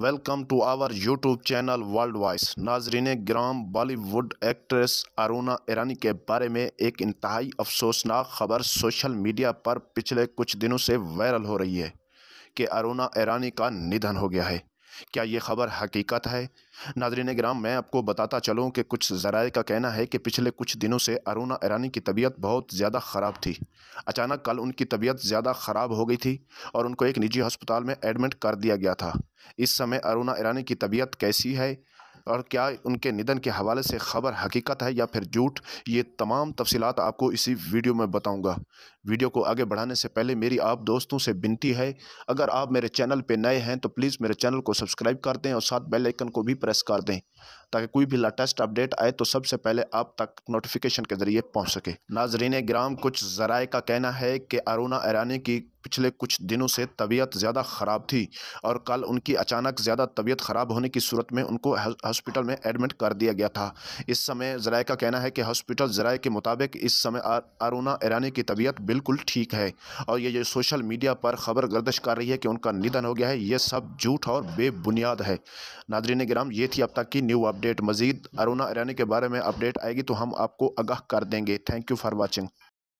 welcome to our YouTube channel world wise नाजरीन ग्राम Bollywood actress Aruna Irani के बारे में एक इंतहाई अफसोसनाक खबर सोशल मीडिया पर पिछले कुछ दिनों से वायरल हो रही है कि अरुणा ईरानी का निधन हो गया है क्या ये खबर हकीकत है नाजरीन ग्राम मैं आपको बताता चलूँ कि कुछ ज़राए का कहना है कि पिछले कुछ दिनों से अरुणा ईरानी की तबीयत बहुत ज़्यादा ख़राब थी अचानक कल उनकी तबीयत ज़्यादा ख़राब हो गई थी और उनको एक निजी हस्पताल में एडमिट कर दिया गया था इस समय अरुणा ईरानी की तबीयत कैसी है और क्या उनके निधन के हवाले से खबर हकीकत है या फिर झूठ ये तमाम तफसीत आपको इसी वीडियो में बताऊँगा वीडियो को आगे बढ़ाने से पहले मेरी आप दोस्तों से विनती है अगर आप मेरे चैनल पर नए हैं तो प्लीज़ मेरे चैनल को सब्सक्राइब कर दें और साथ बेलाइकन को भी प्रेस कर दें ताकि कोई भी लाटेस्ट अपडेट आए तो सबसे पहले आप तक नोटिफिकेशन के ज़रिए पहुँच सके नाजरीन ग्राम कुछ ज़राए का कहना है कि अरुणा ईरानी की पिछले कुछ दिनों से तबीयत ज़्यादा ख़राब थी और कल उनकी अचानक ज़्यादा तबीयत ख़राब होने की सूरत में उनको हॉस्पिटल में एडमिट कर दिया गया था इस समय ज़राए का कहना है कि हॉस्पिटल ज़राए के मुताबिक इस समय अरुणा ईरानी की तबीयत बिल्कुल ठीक है और ये जो सोशल मीडिया पर खबर गर्दश कर रही है कि उनका निधन हो गया है ये सब झूठ और बेबुनियाद है नादरीन ग्राम ये थी अब तक की न्यू अपडेट मजीद अरुणा ईरानी के बारे में अपडेट आएगी तो हम आपको आगाह कर देंगे थैंक यू फॉर वॉचिंग